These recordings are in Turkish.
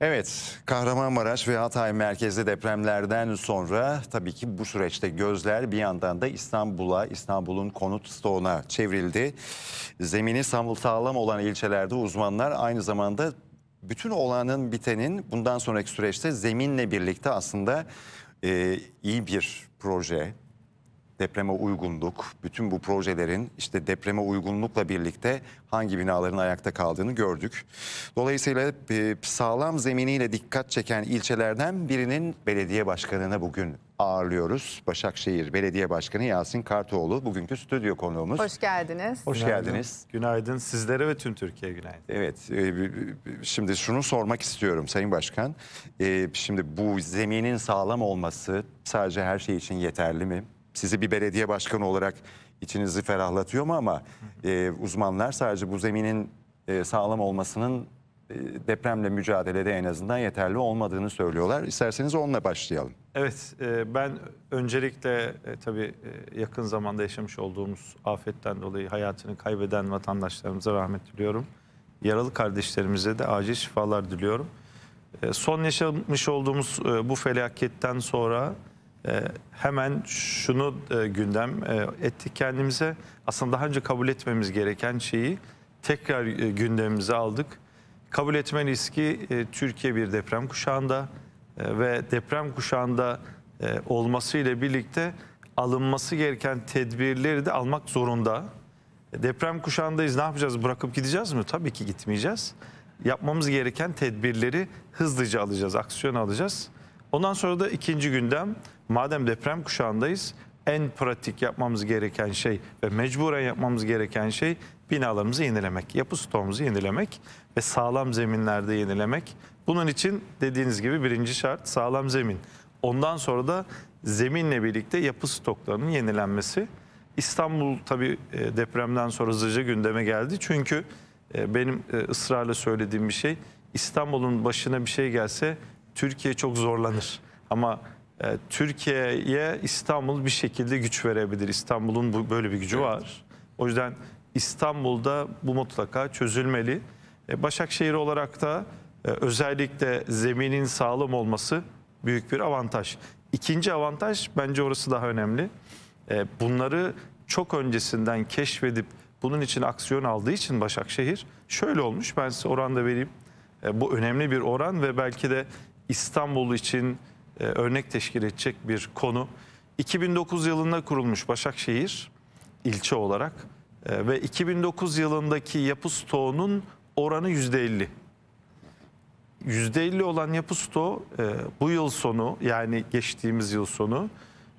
Evet, Kahramanmaraş ve Hatay merkezli depremlerden sonra tabii ki bu süreçte gözler bir yandan da İstanbul'a, İstanbul'un konut stoğuna çevrildi. Zemini sağlam olan ilçelerde uzmanlar aynı zamanda bütün olanın bitenin bundan sonraki süreçte zeminle birlikte aslında e, iyi bir proje, depreme uygunluk, bütün bu projelerin işte depreme uygunlukla birlikte hangi binaların ayakta kaldığını gördük. Dolayısıyla e, sağlam zeminiyle dikkat çeken ilçelerden birinin belediye başkanını bugün ağırlıyoruz. Başakşehir Belediye Başkanı Yasin Kartoğlu bugünkü stüdyo konuğumuz. Hoş geldiniz. Hoş günaydın. geldiniz. Günaydın sizlere ve tüm Türkiye'ye günaydın. Evet e, e, şimdi şunu sormak istiyorum Sayın Başkan. Şimdi bu zeminin sağlam olması sadece her şey için yeterli mi? sizi bir belediye başkanı olarak içinizi ferahlatıyor mu ama e, uzmanlar sadece bu zeminin e, sağlam olmasının e, depremle mücadelede en azından yeterli olmadığını söylüyorlar. İsterseniz onunla başlayalım. Evet e, ben öncelikle e, tabii e, yakın zamanda yaşamış olduğumuz afetten dolayı hayatını kaybeden vatandaşlarımıza rahmet diliyorum. Yaralı kardeşlerimize de acil şifalar diliyorum. E, son yaşamış olduğumuz e, bu felaketten sonra ee, hemen şunu e, gündem e, ettik kendimize. Aslında daha önce kabul etmemiz gereken şeyi tekrar e, gündemimize aldık. Kabul etme riski Türkiye bir deprem kuşağında ve deprem kuşağında olması ile birlikte alınması gereken tedbirleri de almak zorunda. Deprem kuşağındayız ne yapacağız bırakıp gideceğiz mi? Tabii ki gitmeyeceğiz. Yapmamız gereken tedbirleri hızlıca alacağız, aksiyon alacağız. Ondan sonra da ikinci gündem madem deprem kuşağındayız en pratik yapmamız gereken şey ve mecburen yapmamız gereken şey binalarımızı yenilemek, yapı stoğumuzu yenilemek ve sağlam zeminlerde yenilemek. Bunun için dediğiniz gibi birinci şart sağlam zemin. Ondan sonra da zeminle birlikte yapı stoklarının yenilenmesi. İstanbul tabii e, depremden sonra hızlıca gündeme geldi. Çünkü e, benim e, ısrarla söylediğim bir şey İstanbul'un başına bir şey gelse Türkiye çok zorlanır. Ama ee, Türkiye'ye İstanbul bir şekilde güç verebilir. İstanbul'un böyle bir gücü evet. var. O yüzden İstanbul'da bu mutlaka çözülmeli. Ee, Başakşehir olarak da e, özellikle zeminin sağlam olması büyük bir avantaj. İkinci avantaj bence orası daha önemli. Ee, bunları çok öncesinden keşfedip bunun için aksiyon aldığı için Başakşehir şöyle olmuş. Ben size oran da vereyim. Bu önemli bir oran ve belki de İstanbul için e, örnek teşkil edecek bir konu. 2009 yılında kurulmuş Başakşehir ilçe olarak e, ve 2009 yılındaki yapı stoğunun oranı %50. %50 olan yapı stoğu e, bu yıl sonu yani geçtiğimiz yıl sonu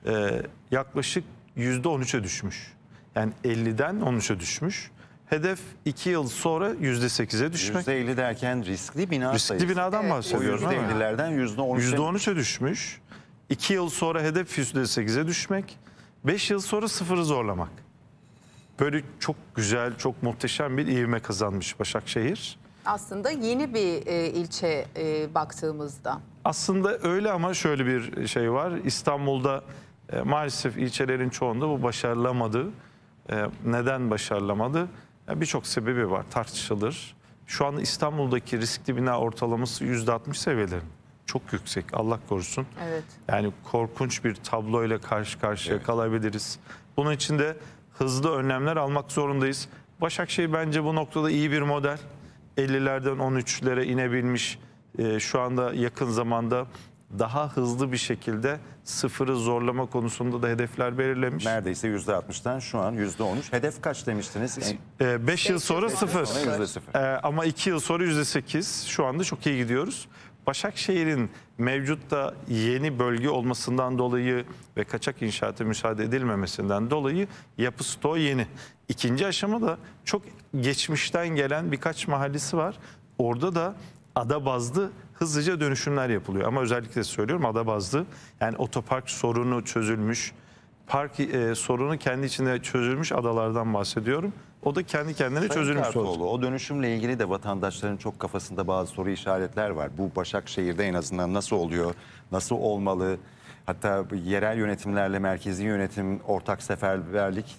e, yaklaşık %13'e düşmüş. Yani 50'den 13'e düşmüş. Hedef 2 yıl sonra %8'e düşmek. %50 derken riskli bina riskli sayısı. Riskli binadan evet. bahsediyoruz. %50'lerden %13'e %13 düşmüş. 2 yıl sonra hedef %8'e düşmek. 5 yıl sonra sıfırı zorlamak. Böyle çok güzel, çok muhteşem bir ivme kazanmış Başakşehir. Aslında yeni bir e, ilçe e, baktığımızda. Aslında öyle ama şöyle bir şey var. İstanbul'da e, maalesef ilçelerin çoğunda bu başarılamadı. E, neden başarılamadı? Yani Birçok sebebi var tartışılır. Şu an İstanbul'daki riskli bina ortalaması %60 seviyelerinde. Çok yüksek Allah korusun. Evet. Yani korkunç bir tabloyla karşı karşıya evet. kalabiliriz. Bunun için de hızlı önlemler almak zorundayız. Başakşehir bence bu noktada iyi bir model. 50'lerden 13'lere inebilmiş. Ee, şu anda yakın zamanda daha hızlı bir şekilde sıfırı zorlama konusunda da hedefler belirlemiş. Neredeyse %60'dan şu an %13. Hedef kaç demiştiniz? 5 e, e, yıl sonra sıfır. %0. ama 2 yıl sonra %8. Şu anda çok iyi gidiyoruz. Başakşehir'in mevcutta yeni bölge olmasından dolayı ve kaçak inşaatı müsaade edilmemesinden dolayı yapı stoğu yeni. İkinci aşamada çok geçmişten gelen birkaç mahallesi var. Orada da ada bazlı hızlıca dönüşümler yapılıyor. Ama özellikle söylüyorum ada bazlı yani otopark sorunu çözülmüş, park e, sorunu kendi içinde çözülmüş adalardan bahsediyorum. O da kendi kendine Sayın çözülmüş Kartoğlu, O dönüşümle ilgili de vatandaşların çok kafasında bazı soru işaretler var. Bu Başakşehir'de en azından nasıl oluyor, nasıl olmalı? Hatta yerel yönetimlerle merkezi yönetim ortak seferberlik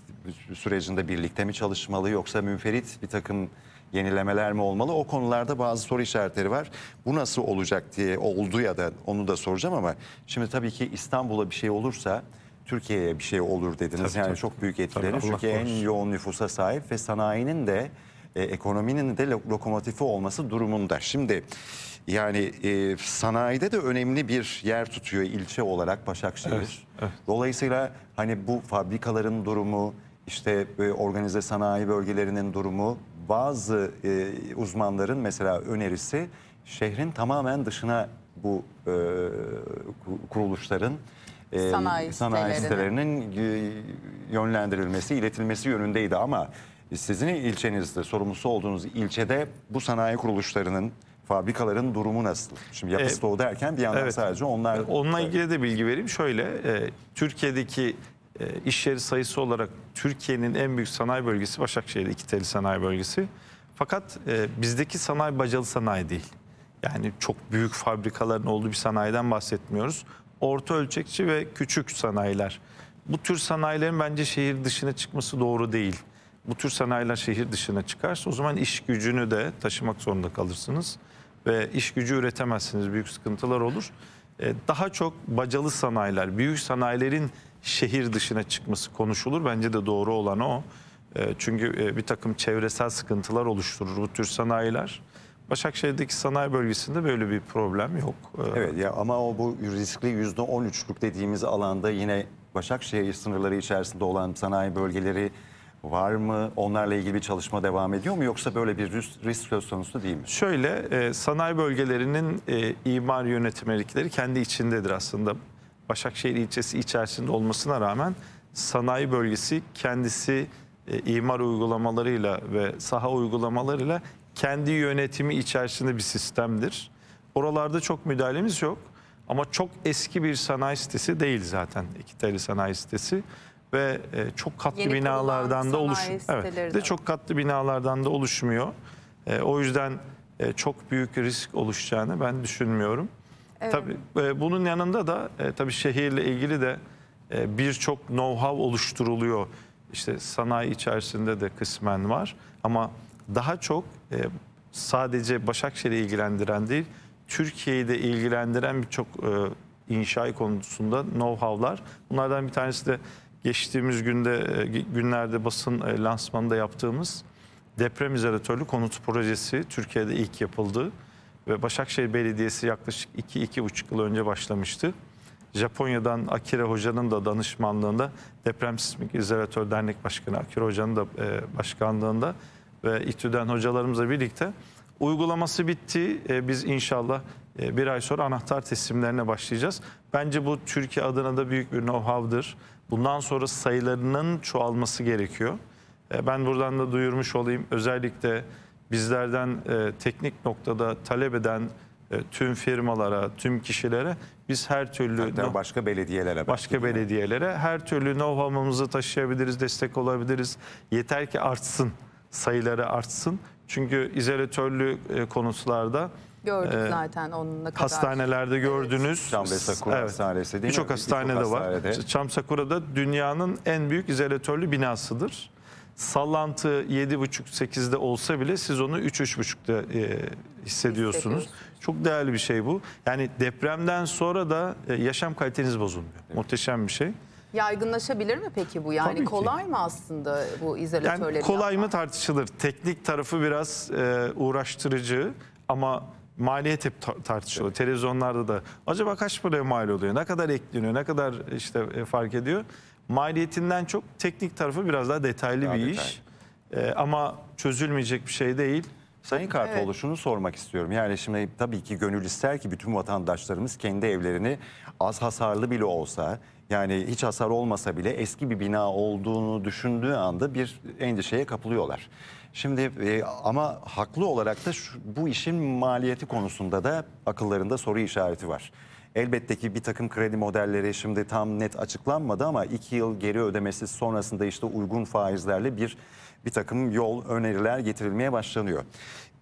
sürecinde birlikte mi çalışmalı yoksa münferit bir takım yenilemeler mi olmalı? O konularda bazı soru işaretleri var. Bu nasıl olacak diye oldu ya da onu da soracağım ama şimdi tabii ki İstanbul'a bir şey olursa Türkiye'ye bir şey olur dediniz. Tabii, yani tabii. çok büyük etkileri. çünkü en yoğun nüfusa sahip ve sanayinin de e, ekonominin de lokomotifi olması durumunda. Şimdi yani e, sanayide de önemli bir yer tutuyor ilçe olarak Başakşehir. Evet, evet. Dolayısıyla hani bu fabrikaların durumu, işte e, organize sanayi bölgelerinin durumu bazı e, uzmanların mesela önerisi şehrin tamamen dışına bu e, kuruluşların e, sanayi, sanayi sitelerinin e, yönlendirilmesi, iletilmesi yönündeydi ama sizin ilçenizde sorumlusu olduğunuz ilçede bu sanayi kuruluşlarının fabrikaların durumu nasıl? Şimdi yapı ee, stoğu derken bir yandan evet. sadece onlar... Onunla ilgili de bilgi vereyim. Şöyle, e, Türkiye'deki e, iş yeri sayısı olarak Türkiye'nin en büyük sanayi bölgesi Başakşehir iki telli sanayi bölgesi. Fakat e, bizdeki sanayi bacalı sanayi değil. Yani çok büyük fabrikaların olduğu bir sanayiden bahsetmiyoruz. Orta ölçekçi ve küçük sanayiler. Bu tür sanayilerin bence şehir dışına çıkması doğru değil. Bu tür sanayiler şehir dışına çıkarsa o zaman iş gücünü de taşımak zorunda kalırsınız. Ve iş gücü üretemezsiniz. Büyük sıkıntılar olur. E, daha çok bacalı sanayiler, büyük sanayilerin şehir dışına çıkması konuşulur. Bence de doğru olan o. E, çünkü e, bir takım çevresel sıkıntılar oluşturur bu tür sanayiler. Başakşehir'deki sanayi bölgesinde böyle bir problem yok. E, evet ya ama o bu riskli yüzde on üçlük dediğimiz alanda yine Başakşehir sınırları içerisinde olan sanayi bölgeleri var mı? Onlarla ilgili bir çalışma devam ediyor mu yoksa böyle bir risk, risk söz konusu değil mi? Şöyle sanayi bölgelerinin imar yönetmelikleri kendi içindedir aslında. Başakşehir ilçesi içerisinde olmasına rağmen sanayi bölgesi kendisi e, imar uygulamalarıyla ve saha uygulamalarıyla kendi yönetimi içerisinde bir sistemdir. Oralarda çok müdahalemiz yok ama çok eski bir sanayi sitesi değil zaten iki sanayi sitesi ve e, çok katlı Yeni binalardan da oluş evet de çok katlı binalardan da oluşmuyor. E, o yüzden e, çok büyük risk oluşacağını ben düşünmüyorum. Evet. Tabii e, bunun yanında da e, tabii şehirle ilgili de e, birçok know-how oluşturuluyor. İşte sanayi içerisinde de kısmen var ama daha çok e, sadece Başakşehir'i ilgilendiren değil, Türkiye'yi de ilgilendiren birçok e, inşa konusunda know-how'lar. Bunlardan bir tanesi de geçtiğimiz günde e, günlerde basın e, lansmanında yaptığımız deprem izolatörlü konut projesi Türkiye'de ilk yapıldı ve Başakşehir Belediyesi yaklaşık 2 buçuk yıl önce başlamıştı. Japonya'dan Akira Hoca'nın da danışmanlığında Deprem Sismik İzolatör Dernek Başkanı Akira Hoca'nın da e, başkanlığında ve İTÜ'den hocalarımızla birlikte uygulaması bitti. E, biz inşallah e, bir ay sonra anahtar teslimlerine başlayacağız. Bence bu Türkiye adına da büyük bir know-how'dır. Bundan sonra sayılarının çoğalması gerekiyor. E, ben buradan da duyurmuş olayım özellikle bizlerden e, teknik noktada talep eden e, tüm firmalara, tüm kişilere biz her türlü başka belediyelere başka belediyelere her türlü know-how'ımızı taşıyabiliriz, destek olabiliriz. Yeter ki artsın, sayıları artsın. Çünkü izolatörlü e, konutlarda Gördük Ee, zaten onunla kadar. hastanelerde gördünüz. Çam ve Sakura Hastanesi değil mi? Birçok hastanede Birçok var. hastanede. Çam Sakura'da dünyanın en büyük izolatörlü binasıdır sallantı 7.5-8'de olsa bile siz onu 3-3.5'da e, hissediyorsunuz. Çok değerli bir şey bu. Yani depremden sonra da e, yaşam kaliteniz bozulmuyor. Evet. Muhteşem bir şey. Yaygınlaşabilir mi peki bu? Yani kolay mı aslında bu izolatörleri yani Kolay yapmak? mı tartışılır. Teknik tarafı biraz e, uğraştırıcı ama maliyet hep tar tartışılıyor. Evet. Televizyonlarda da acaba kaç paraya mal oluyor? Ne kadar ekleniyor? Ne kadar işte e, fark ediyor? maliyetinden çok teknik tarafı biraz daha detaylı daha bir detaylı. iş. Ee, ama çözülmeyecek bir şey değil. Sayın Kartoğlu evet. şunu sormak istiyorum. Yani şimdi tabii ki gönül ister ki bütün vatandaşlarımız kendi evlerini az hasarlı bile olsa yani hiç hasar olmasa bile eski bir bina olduğunu düşündüğü anda bir endişeye kapılıyorlar. Şimdi e, ama haklı olarak da şu, bu işin maliyeti konusunda da akıllarında soru işareti var. Elbette ki bir takım kredi modelleri şimdi tam net açıklanmadı ama 2 yıl geri ödemesi sonrasında işte uygun faizlerle bir bir takım yol öneriler getirilmeye başlanıyor.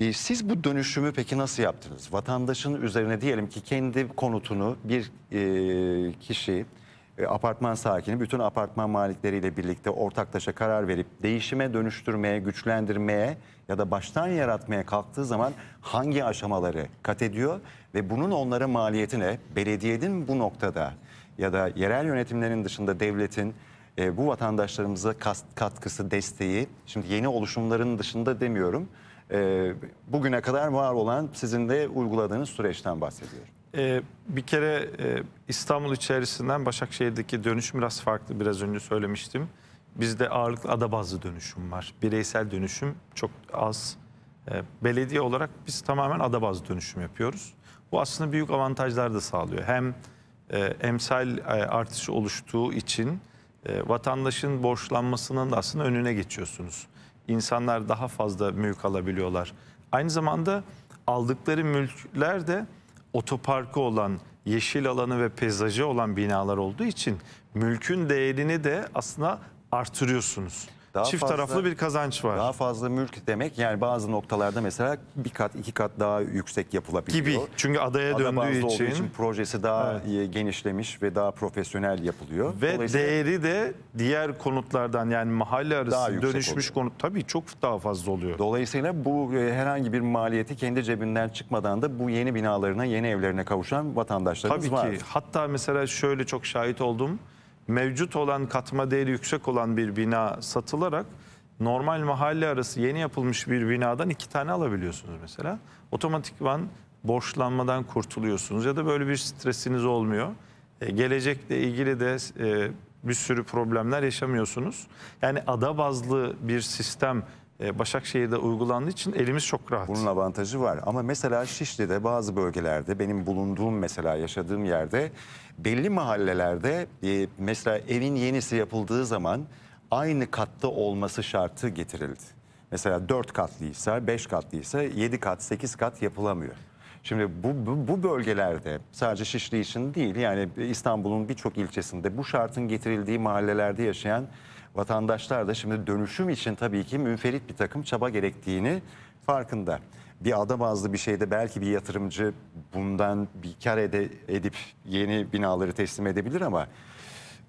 E, siz bu dönüşümü peki nasıl yaptınız? Vatandaşın üzerine diyelim ki kendi konutunu bir e, kişi e, apartman sakini bütün apartman malikleriyle birlikte ortaklaşa karar verip değişime dönüştürmeye, güçlendirmeye ya da baştan yaratmaya kalktığı zaman hangi aşamaları kat ediyor ve bunun onlara maliyetine belediyenin bu noktada ya da yerel yönetimlerin dışında devletin e, bu vatandaşlarımıza kas, katkısı, desteği, şimdi yeni oluşumların dışında demiyorum, e, bugüne kadar var olan sizin de uyguladığınız süreçten bahsediyorum. Ee, bir kere e, İstanbul içerisinden Başakşehir'deki dönüş biraz farklı biraz önce söylemiştim bizde ağırlıklı ada bazlı dönüşüm var. Bireysel dönüşüm çok az. Ee, belediye olarak biz tamamen ada bazlı dönüşüm yapıyoruz. Bu aslında büyük avantajlar da sağlıyor. Hem e, emsal e, artışı oluştuğu için e, vatandaşın borçlanmasının da aslında önüne geçiyorsunuz. İnsanlar daha fazla mülk alabiliyorlar. Aynı zamanda aldıkları mülkler de otoparkı olan, yeşil alanı ve peyzajı olan binalar olduğu için mülkün değerini de aslında artırıyorsunuz. Daha Çift fazla, taraflı bir kazanç var. Daha fazla mülk demek yani bazı noktalarda mesela bir kat iki kat daha yüksek yapılabiliyor. Gibi çünkü adaya Ada döndüğü için. için projesi daha evet. genişlemiş ve daha profesyonel yapılıyor. Ve değeri de diğer konutlardan yani mahalle arası dönüşmüş oluyor. konut tabii çok daha fazla oluyor. Dolayısıyla bu e, herhangi bir maliyeti kendi cebinden çıkmadan da bu yeni binalarına yeni evlerine kavuşan vatandaşlarımız tabii var. Tabii ki hatta mesela şöyle çok şahit oldum mevcut olan katma değeri yüksek olan bir bina satılarak normal mahalle arası yeni yapılmış bir binadan iki tane alabiliyorsunuz mesela. Otomatikman borçlanmadan kurtuluyorsunuz ya da böyle bir stresiniz olmuyor. E, gelecekle ilgili de e, bir sürü problemler yaşamıyorsunuz. Yani ada bazlı bir sistem e, Başakşehir'de uygulandığı için elimiz çok rahat. Bunun avantajı var ama mesela Şişli'de bazı bölgelerde benim bulunduğum mesela yaşadığım yerde belli mahallelerde e, mesela evin yenisi yapıldığı zaman aynı katta olması şartı getirildi. Mesela 4 katlıysa, 5 katlıysa 7 kat, 8 kat yapılamıyor. Şimdi bu, bu, bu bölgelerde sadece Şişli için değil yani İstanbul'un birçok ilçesinde bu şartın getirildiği mahallelerde yaşayan vatandaşlar da şimdi dönüşüm için tabii ki münferit bir takım çaba gerektiğini farkında. Bir ada bazlı bir şeyde belki bir yatırımcı bundan bir kar ede, edip yeni binaları teslim edebilir ama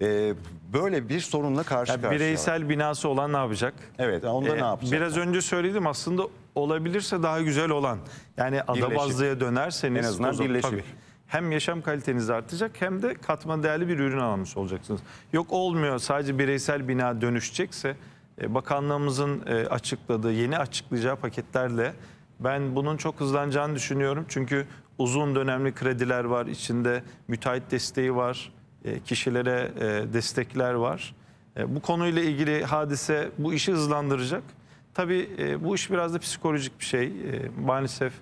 e, böyle bir sorunla karşı yani karşıya. Bireysel binası olan ne yapacak? Evet onda ee, ne yapacak? Biraz önce söyledim aslında olabilirse daha güzel olan. Yani ada birleşip. bazlıya dönerseniz. En azından birleşip hem yaşam kalitenizi artacak hem de katma değerli bir ürün almış olacaksınız. Yok olmuyor sadece bireysel bina dönüşecekse e, bakanlığımızın e, açıkladığı yeni açıklayacağı paketlerle ben bunun çok hızlanacağını düşünüyorum. Çünkü uzun dönemli krediler var içinde müteahhit desteği var e, kişilere destekler var. Bu konuyla ilgili hadise bu işi hızlandıracak. Tabii bu iş biraz da psikolojik bir şey. Maalesef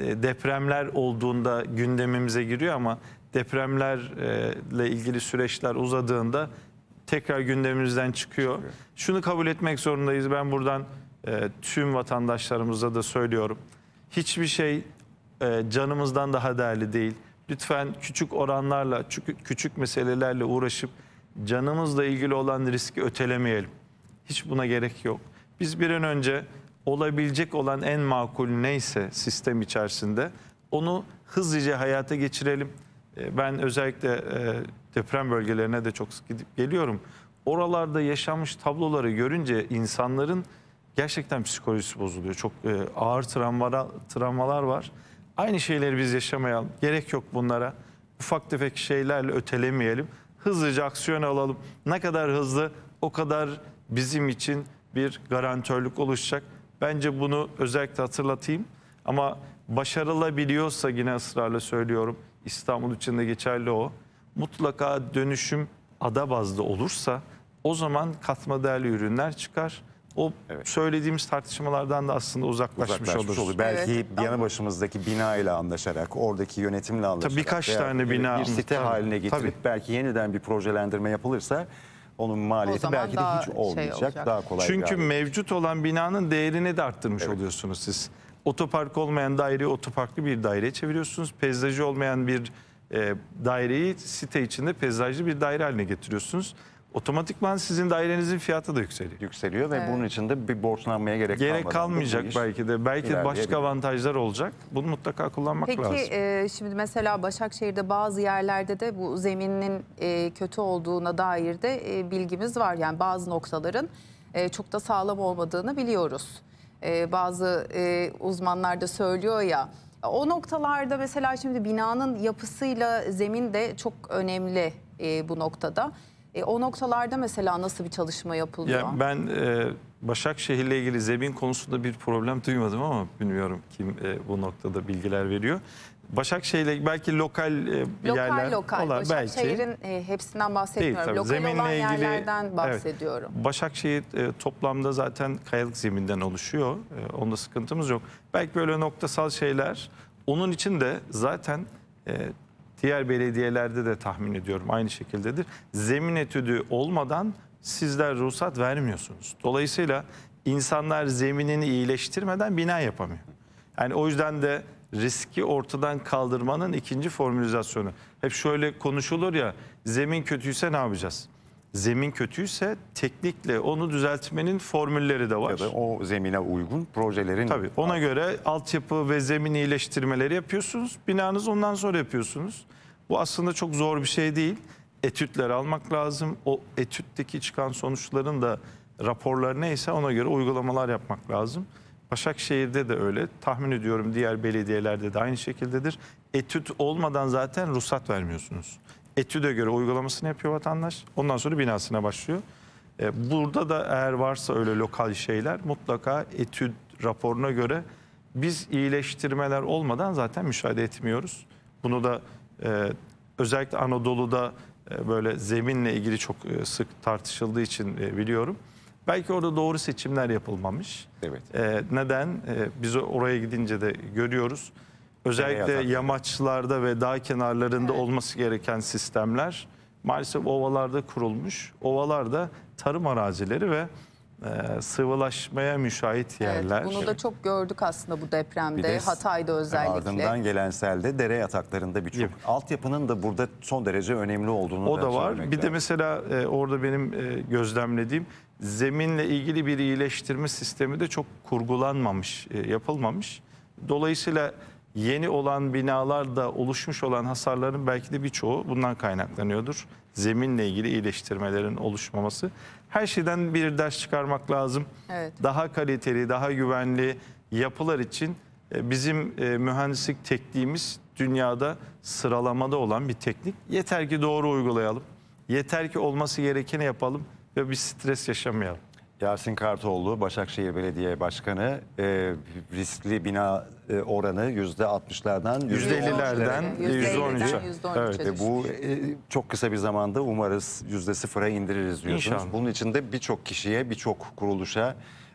e, depremler olduğunda gündemimize giriyor ama depremlerle ilgili süreçler uzadığında tekrar gündemimizden çıkıyor. çıkıyor. Şunu kabul etmek zorundayız. Ben buradan e, tüm vatandaşlarımıza da söylüyorum. Hiçbir şey e, canımızdan daha değerli değil. Lütfen küçük oranlarla, küçük meselelerle uğraşıp canımızla ilgili olan riski ötelemeyelim. Hiç buna gerek yok. Biz bir an önce olabilecek olan en makul neyse sistem içerisinde onu hızlıca hayata geçirelim. E, ben özellikle e, deprem bölgelerine de çok sık gidip geliyorum. Oralarda yaşanmış tabloları görünce insanların gerçekten psikolojisi bozuluyor. Çok e, ağır travmalar, travmalar var. Aynı şeyleri biz yaşamayalım. Gerek yok bunlara. Ufak tefek şeylerle ötelemeyelim. Hızlıca aksiyon alalım. Ne kadar hızlı o kadar bizim için bir garantörlük oluşacak. Bence bunu özellikle hatırlatayım. Ama başarılabiliyorsa yine ısrarla söylüyorum. İstanbul için de geçerli o. Mutlaka dönüşüm ada bazlı olursa o zaman katma değerli ürünler çıkar. O evet. söylediğimiz tartışmalardan da aslında uzaklaşmış, uzaklaşmış olur. olur. Belki evet, yanı ama... başımızdaki bina ile anlaşarak, oradaki yönetimle anlaşarak. Tabii birkaç tane bina. Bir site haline getirip tabii. belki yeniden bir projelendirme yapılırsa onun maliyeti belki de hiç şey olmayacak. olacak. daha kolay. Çünkü bir mevcut olan binanın değerini de arttırmış Evet. oluyorsunuz siz. Otopark olmayan daireyi otoparklı bir daireye çeviriyorsunuz. Peyzajı olmayan bir e, daireyi site içinde peyzajlı bir daire haline getiriyorsunuz otomatikman sizin dairenizin fiyatı da yükseliyor. Yükseliyor ve evet. bunun için de bir borçlanmaya gerek, kalmadı. Gerek kalmayacak belki de. Belki de başka avantajlar olacak. Bunu mutlaka kullanmak Peki, lazım. Peki şimdi mesela Başakşehir'de bazı yerlerde de bu zeminin e, kötü olduğuna dair de e, bilgimiz var. Yani bazı noktaların e, çok da sağlam olmadığını biliyoruz. E, bazı e, uzmanlar da söylüyor ya. O noktalarda mesela şimdi binanın yapısıyla zemin de çok önemli e, bu noktada. E, o noktalarda mesela nasıl bir çalışma yapıldı? Ya ben e, ile ilgili zemin konusunda bir problem duymadım ama bilmiyorum kim e, bu noktada bilgiler veriyor. Başakşehir'le belki lokal, e, lokal yerler lokal. olan Başakşehir'in e, hepsinden bahsetmiyorum. Değil, lokal Zeminle olan ilgili, yerlerden bahsediyorum. Evet, Başakşehir e, toplamda zaten kayalık zeminden oluşuyor. E, onda sıkıntımız yok. Belki böyle noktasal şeyler. Onun için de zaten e, Diğer belediyelerde de tahmin ediyorum aynı şekildedir. Zemin etüdü olmadan sizler ruhsat vermiyorsunuz. Dolayısıyla insanlar zeminini iyileştirmeden bina yapamıyor. Yani o yüzden de riski ortadan kaldırmanın ikinci formülizasyonu. Hep şöyle konuşulur ya zemin kötüyse ne yapacağız? zemin kötüyse teknikle onu düzeltmenin formülleri de var. Ya da o zemine uygun projelerin... Tabii ona göre altyapı ve zemin iyileştirmeleri yapıyorsunuz. Binanız ondan sonra yapıyorsunuz. Bu aslında çok zor bir şey değil. Etütler almak lazım. O etütteki çıkan sonuçların da raporları neyse ona göre uygulamalar yapmak lazım. Başakşehir'de de öyle. Tahmin ediyorum diğer belediyelerde de aynı şekildedir. Etüt olmadan zaten ruhsat vermiyorsunuz etüde göre uygulamasını yapıyor vatandaş. Ondan sonra binasına başlıyor. E, burada da eğer varsa öyle lokal şeyler mutlaka etüd raporuna göre biz iyileştirmeler olmadan zaten müşahede etmiyoruz. Bunu da e, özellikle Anadolu'da e, böyle zeminle ilgili çok e, sık tartışıldığı için e, biliyorum. Belki orada doğru seçimler yapılmamış. Evet. E, neden? E, biz oraya gidince de görüyoruz. Özellikle yamaçlarda ve dağ kenarlarında evet. olması gereken sistemler maalesef ovalarda kurulmuş. Ovalarda tarım arazileri ve e, sıvılaşmaya müşait yerler. Evet, bunu da çok gördük aslında bu depremde, de, Hatay'da özellikle. Ardından gelen selde dere yataklarında birçok. Evet. Altyapının da burada son derece önemli olduğunu O da, da var. Bir lazım. de mesela e, orada benim e, gözlemlediğim zeminle ilgili bir iyileştirme sistemi de çok kurgulanmamış, e, yapılmamış. Dolayısıyla yeni olan binalarda oluşmuş olan hasarların belki de birçoğu bundan kaynaklanıyordur. Zeminle ilgili iyileştirmelerin oluşmaması. Her şeyden bir ders çıkarmak lazım. Evet. Daha kaliteli, daha güvenli yapılar için e, bizim e, mühendislik tekniğimiz dünyada sıralamada olan bir teknik. Yeter ki doğru uygulayalım. Yeter ki olması gerekeni yapalım ve bir stres yaşamayalım. Yasin Kartoğlu, Başakşehir Belediye Başkanı e, riskli bina e, oranı yüzde 60'lardan yüzde 50'lerden yüzde 13'e. Evet. E, bu e, çok kısa bir zamanda umarız yüzde sıfıra indiririz diyorsunuz. İnşallah. Bunun için de birçok kişiye, birçok kuruluşa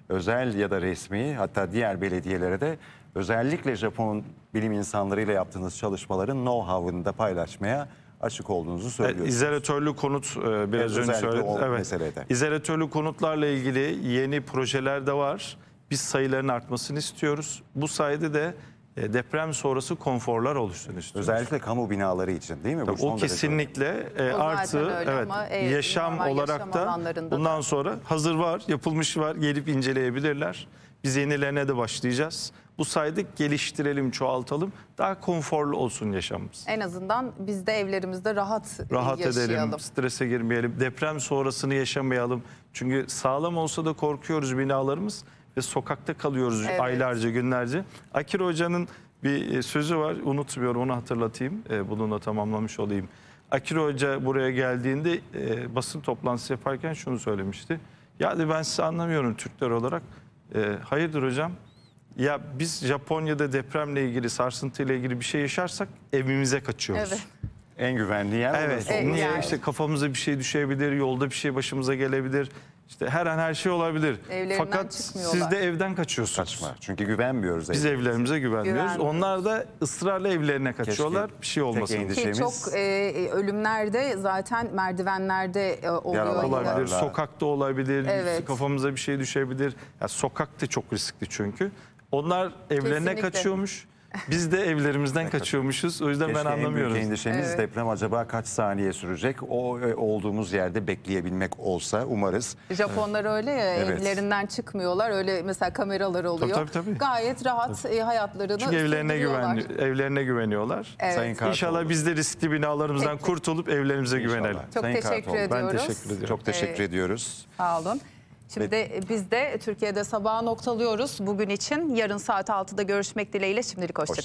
özel ya da resmi hatta diğer belediyelere de özellikle Japon bilim insanlarıyla yaptığınız çalışmaların know-how'ını da paylaşmaya açık olduğunuzu söylüyorsunuz. İzolatörlü konut e, biraz evet, önce söyledim. Evet. Meselede. İzolatörlü konutlarla ilgili yeni projeler de var. Biz sayıların artmasını istiyoruz. Bu sayede de e, deprem sonrası konforlar oluşsun istiyoruz. Özellikle kamu binaları için değil mi? Tabii, Bu o kesinlikle e, artı evet ama, e, yaşam olarak yaşam da bundan da. sonra hazır var, yapılmış var, gelip inceleyebilirler. Biz yenilerine de başlayacağız. Bu saydık geliştirelim, çoğaltalım. Daha konforlu olsun yaşamımız. En azından biz de evlerimizde rahat, rahat yaşayalım. edelim, strese girmeyelim. Deprem sonrasını yaşamayalım. Çünkü sağlam olsa da korkuyoruz binalarımız ve sokakta kalıyoruz evet. aylarca, günlerce. Akir Hoca'nın bir e, sözü var. Unutmuyorum onu hatırlatayım. E, Bununla tamamlamış olayım. Akir Hoca buraya geldiğinde e, basın toplantısı yaparken şunu söylemişti. Yani ben sizi anlamıyorum Türkler olarak. hayırdır hocam? Ya biz Japonya'da depremle ilgili, sarsıntıyla ilgili bir şey yaşarsak evimize kaçıyoruz. Evet. En güvenli yer Evet. Niye? yani. İşte kafamıza bir şey düşebilir, yolda bir şey başımıza gelebilir. İşte her an her şey olabilir. Evlerinden Fakat siz de evden kaçıyorsunuz. Kaçma. Çünkü güvenmiyoruz. Biz evlerimize. güvenmiyoruz. Güvenmiyoruz. Onlar da ısrarla evlerine kaçıyorlar. bir şey olmasın. Ki çok e, e ölümlerde zaten merdivenlerde e, oluyor. Yaralanmalar. olabilir, sokakta olabilir, Evet. kafamıza bir şey düşebilir. Ya sokak da çok riskli çünkü. Onlar evlerine Kesinlikle. kaçıyormuş. Biz de evlerimizden kaçıyormuşuz. O yüzden Keşke ben anlamıyorum. endişemiz Evet. deprem acaba kaç saniye sürecek? O e, olduğumuz yerde bekleyebilmek olsa umarız. Japonlar öyle ya Evet. evlerinden çıkmıyorlar. Öyle mesela kameralar oluyor. tabii, tabii. Gayet rahat e, hayatlarını Çünkü evlerine sürdürüyorlar. evlerine güveniyorlar. Evet. Sayın İnşallah biz de riskli binalarımızdan Peki. kurtulup evlerimize İnşallah. güvenelim. Çok Sayın teşekkür Kartoğlu, ben ediyoruz. teşekkür ediyorum. Çok teşekkür ediyoruz. Sağ olun. Şimdi biz de Türkiye'de sabaha noktalıyoruz bugün için. Yarın saat 6'da görüşmek dileğiyle şimdilik hoşçakalın. Hoşça